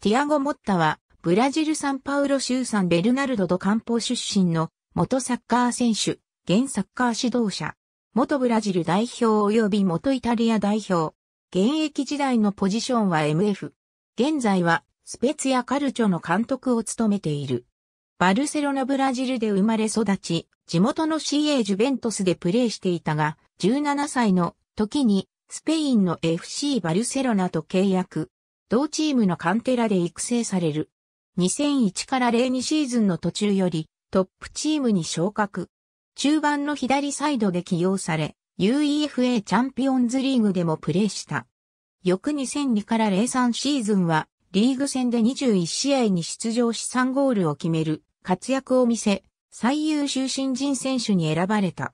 ティアゴ・モッタは、ブラジル・サンパウロ州サンベルナルド・ド・カンポ出身の元サッカー選手、現サッカー指導者、元ブラジル代表及び元イタリア代表。現役時代のポジションは MF。現在はスペツヤ・カルチョの監督を務めている。バルセロナブラジルで生まれ育ち、地元の CA ジュベントスでプレーしていたが、17歳の時にスペインの FC バルセロナと契約。同チームのカンテラで育成される。2001から02シーズンの途中よりトップチームに昇格。中盤の左サイドで起用され、UEFA チャンピオンズリーグでもプレーした。翌2002から03シーズンは、リーグ戦で21試合に出場し3ゴールを決める活躍を見せ、最優秀新人選手に選ばれた。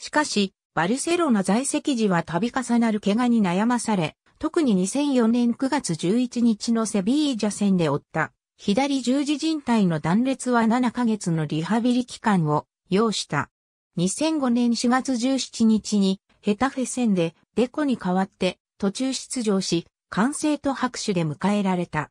しかし、バルセロナ在籍時は度重なる怪我に悩まされ、特に2004年9月11日のセビージャ戦で負った左十字靭帯の断裂は7ヶ月のリハビリ期間を要した。2005年4月17日にヘタフェ戦でデコに代わって途中出場し、歓声と拍手で迎えられた。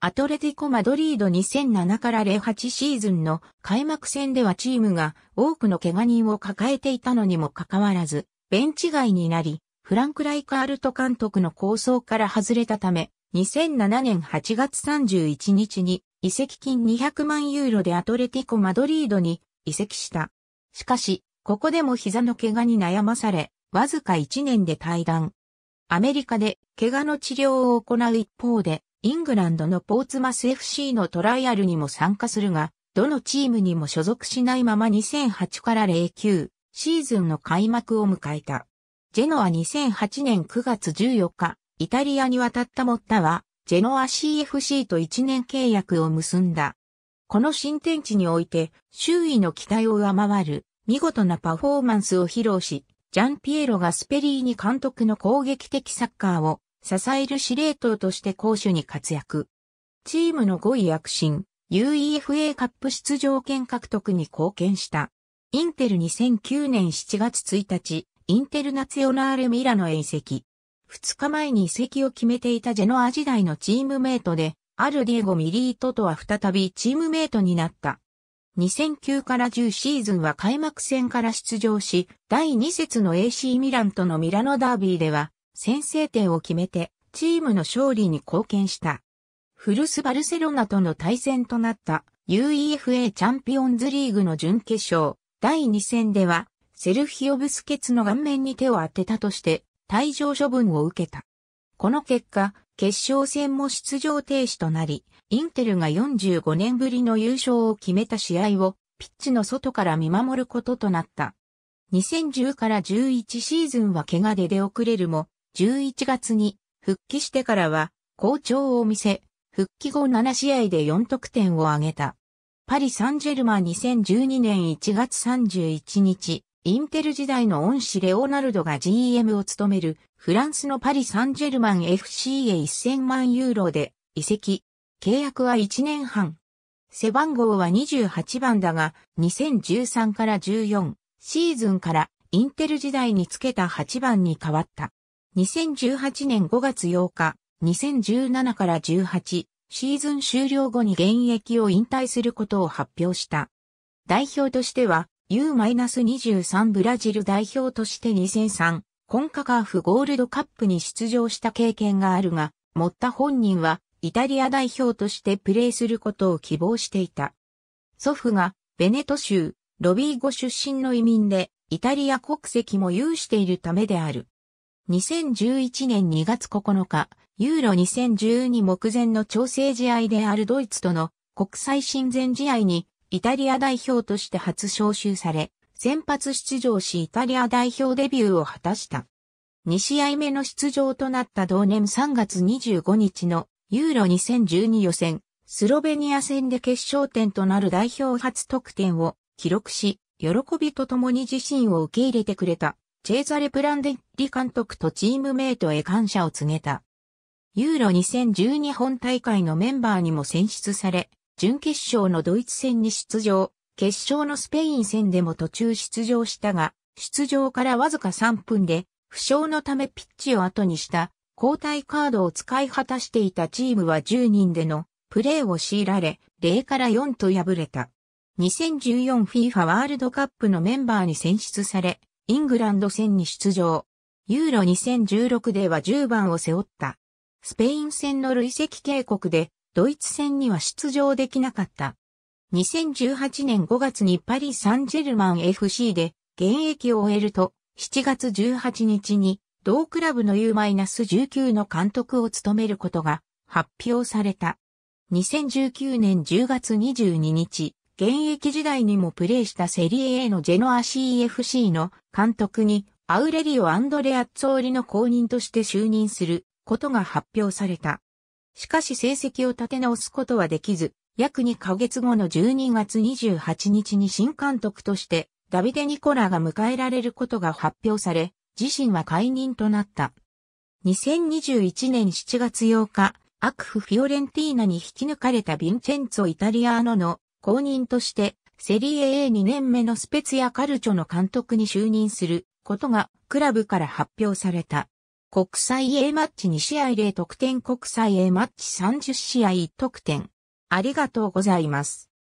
アトレティコ・マドリード2007から08シーズンの開幕戦ではチームが多くの怪我人を抱えていたのにもかかわらず、ベンチ外になり、フランク・ライカールト監督の構想から外れたため、2007年8月31日に移籍金200万ユーロでアトレティコ・マドリードに移籍した。しかし、ここでも膝の怪我に悩まされ、わずか1年で退団。アメリカで怪我の治療を行う一方で、イングランドのポーツマス FC のトライアルにも参加するが、どのチームにも所属しないまま2008から09シーズンの開幕を迎えた。ジェノア2008年9月14日、イタリアに渡ったモッタは、ジェノア CFC と1年契約を結んだ。この新天地において、周囲の期待を上回る、見事なパフォーマンスを披露し、ジャンピエロがスペリーに監督の攻撃的サッカーを支える司令塔として攻守に活躍。チームの5位躍進、UEFA カップ出場権獲得に貢献した。インテル2009年7月1日、インテルナツヨナーレ・ミラノへ移籍。2日前に移籍を決めていたジェノア時代のチームメイトで、あるディエゴ・ミリートとは再びチームメイトになった。2009から10シーズンは開幕戦から出場し、第2節の AC ミランとのミラノダービーでは、先制点を決めて、チームの勝利に貢献した。フルス・バルセロナとの対戦となった UEFA チャンピオンズリーグの準決勝第2戦ではセルヒオ・ブスケツの顔面に手を当てたとして、退場処分を受けた。この結果、決勝戦も出場停止となり、インテルが45年ぶりの優勝を決めた試合を、ピッチの外から見守ることとなった。2010から11シーズンは怪我で出遅れるも、11月に復帰してからは好調を見せ、復帰後7試合で4得点を挙げた。パリ・サンジェルマ2012年1月31日、インテル時代の恩師レオナルドが GM を務めるフランスのパリ・サンジェルマン FC へ1000万ユーロで移籍。契約は1年半。背番号は28番だが、2013から14シーズンからインテル時代につけた8番に変わった。2018年5月8日、2017から18シーズン終了後に現役を引退することを発表した。代表としては U-23 ブラジル代表として2003コンカカーフゴールドカップに出場した経験があるが、持った本人はイタリア代表としてプレーすることを希望していた。祖父がベネト州ロビーゴ出身の移民でイタリア国籍も有しているためである。2011年2月9日、ユーロ2012目前の調整試合であるドイツとの国際親善試合にイタリア代表として初招集され、先発出場しイタリア代表デビューを果たした。2試合目の出場となった同年3月25日のユーロ2012予選、スロベニア戦で決勝点となる代表初得点を記録し、喜びとともに自身を受け入れてくれた、チェーザレ・プランデッリ監督とチームメイトへ感謝を告げた。ユーロ2012本大会のメンバーにも選出され、準決勝のドイツ戦に出場、決勝のスペイン戦でも途中出場したが、出場からわずか3分で、負傷のためピッチを後にした交代カードを使い果たしていたチームは10人でのプレーを強いられ、0から4と敗れた。2014FIFA ワールドカップのメンバーに選出され、イングランド戦に出場。ユーロ2016では10番を背負った。スペイン戦の累積警告でドイツ戦には出場できなかった。2018年5月にパリ・サンジェルマン FC で現役を終えると、7月18日に同クラブの U-19 の監督を務めることが発表された。2019年10月22日、現役時代にもプレーしたセリエ A のジェノア CFC の監督にアウレリオ・アンドレアッツォーリの公認として就任することが発表された。しかし成績を立て直すことはできず、約2ヶ月後の12月28日に新監督としてダビデ・ニコラが迎えられることが発表され、自身は解任となった。2021年7月8日、アクフィオレンティーナに引き抜かれたヴィンチェンツォ・イタリアーノの後任として、セリエ A2 年目のスペツヤ・カルチョの監督に就任することがクラブから発表された。国際 A マッチ2試合0得点国際 A マッチ30試合1得点。ありがとうございます。